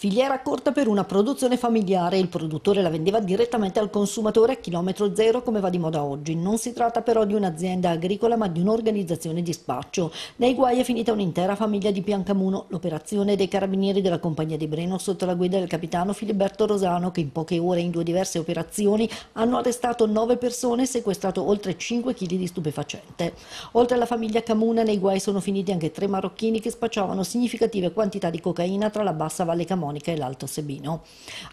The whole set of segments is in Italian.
Filiera corta per una produzione familiare, il produttore la vendeva direttamente al consumatore a chilometro zero come va di moda oggi. Non si tratta però di un'azienda agricola ma di un'organizzazione di spaccio. Nei guai è finita un'intera famiglia di Piancamuno. L'operazione dei carabinieri della compagnia di Breno sotto la guida del capitano Filiberto Rosano che in poche ore in due diverse operazioni hanno arrestato nove persone e sequestrato oltre 5 kg di stupefacente. Oltre alla famiglia Camuna nei guai sono finiti anche tre marocchini che spacciavano significative quantità di cocaina tra la bassa Valle Camona Monica e l'Alto Sebino.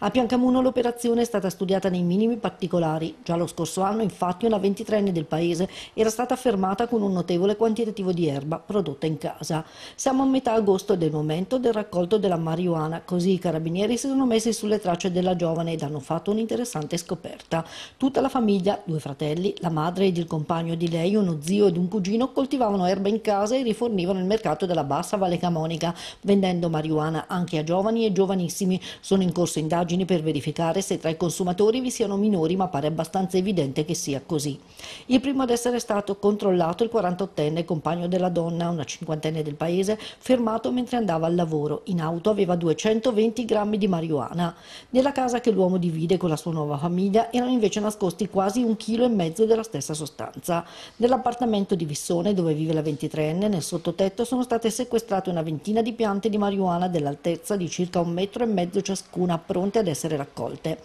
A Piancamuno l'operazione è stata studiata nei minimi particolari. Già lo scorso anno infatti una 23enne del paese era stata fermata con un notevole quantitativo di erba prodotta in casa. Siamo a metà agosto del momento del raccolto della marijuana, così i carabinieri si sono messi sulle tracce della giovane ed hanno fatto un'interessante scoperta. Tutta la famiglia, due fratelli, la madre ed il compagno di lei, uno zio ed un cugino, coltivavano erba in casa e rifornivano il mercato della bassa Valle Camonica, vendendo marijuana anche a giovani e giovani giovanissimi. Sono in corso indagini per verificare se tra i consumatori vi siano minori, ma pare abbastanza evidente che sia così. Il primo ad essere stato controllato il 48enne compagno della donna, una cinquantenne del paese, fermato mentre andava al lavoro. In auto aveva 220 grammi di marijuana. Nella casa che l'uomo divide con la sua nuova famiglia erano invece nascosti quasi un chilo e mezzo della stessa sostanza. Nell'appartamento di Vissone, dove vive la 23enne, nel sottotetto sono state sequestrate una ventina di piante di marijuana dell'altezza di circa un metro metro e mezzo ciascuna, pronte ad essere raccolte.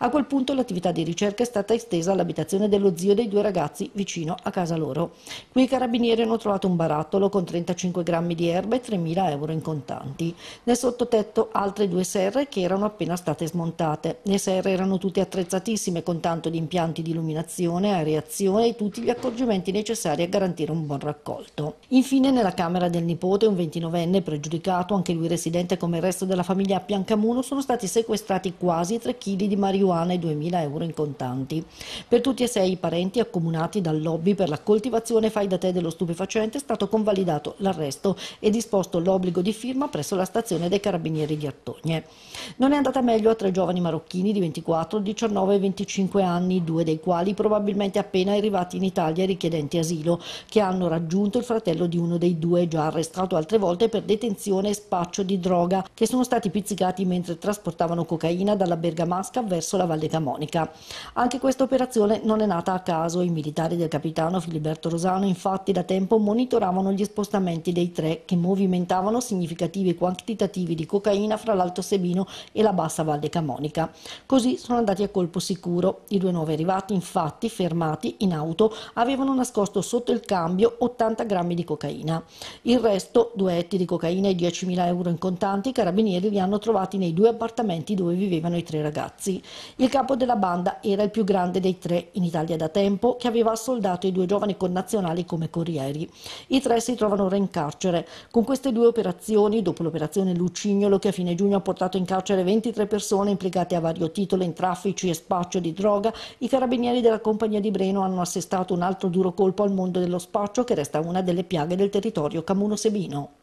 A quel punto l'attività di ricerca è stata estesa all'abitazione dello zio dei due ragazzi vicino a casa loro. Qui i carabinieri hanno trovato un barattolo con 35 grammi di erba e 3.000 euro in contanti. Nel sottotetto altre due serre che erano appena state smontate. Le serre erano tutte attrezzatissime con tanto di impianti di illuminazione, areazione e tutti gli accorgimenti necessari a garantire un buon raccolto. Infine nella camera del nipote un 29enne pregiudicato, anche lui residente come il resto della famiglia a Piancamuno sono stati sequestrati quasi 3 kg di marijuana e 2.000 euro in contanti. Per tutti e sei i parenti accomunati dal lobby per la coltivazione fai da te dello stupefacente è stato convalidato l'arresto e disposto l'obbligo di firma presso la stazione dei carabinieri di Attogne. Non è andata meglio a tre giovani marocchini di 24, 19 e 25 anni, due dei quali probabilmente appena arrivati in Italia richiedenti asilo, che hanno raggiunto il fratello di uno dei due già arrestato altre volte per detenzione e spaccio di droga, che sono stati spizzicati mentre trasportavano cocaina dalla Bergamasca verso la Valle Camonica. Anche questa operazione non è nata a caso, i militari del capitano Filiberto Rosano infatti da tempo monitoravano gli spostamenti dei tre che movimentavano significativi quantitativi di cocaina fra l'Alto Sebino e la Bassa Valle Camonica. Così sono andati a colpo sicuro. I due nuovi arrivati infatti, fermati in auto, avevano nascosto sotto il cambio 80 grammi di cocaina. Il resto, due etti di cocaina e 10.000 euro in contanti, i carabinieri li hanno saranno trovati nei due appartamenti dove vivevano i tre ragazzi. Il capo della banda era il più grande dei tre in Italia da tempo, che aveva assoldato i due giovani connazionali come corrieri. I tre si trovano ora in carcere. Con queste due operazioni, dopo l'operazione Lucignolo che a fine giugno ha portato in carcere 23 persone implicate a vario titolo in traffici e spaccio di droga, i carabinieri della compagnia di Breno hanno assestato un altro duro colpo al mondo dello spaccio che resta una delle piaghe del territorio camuno-sebino.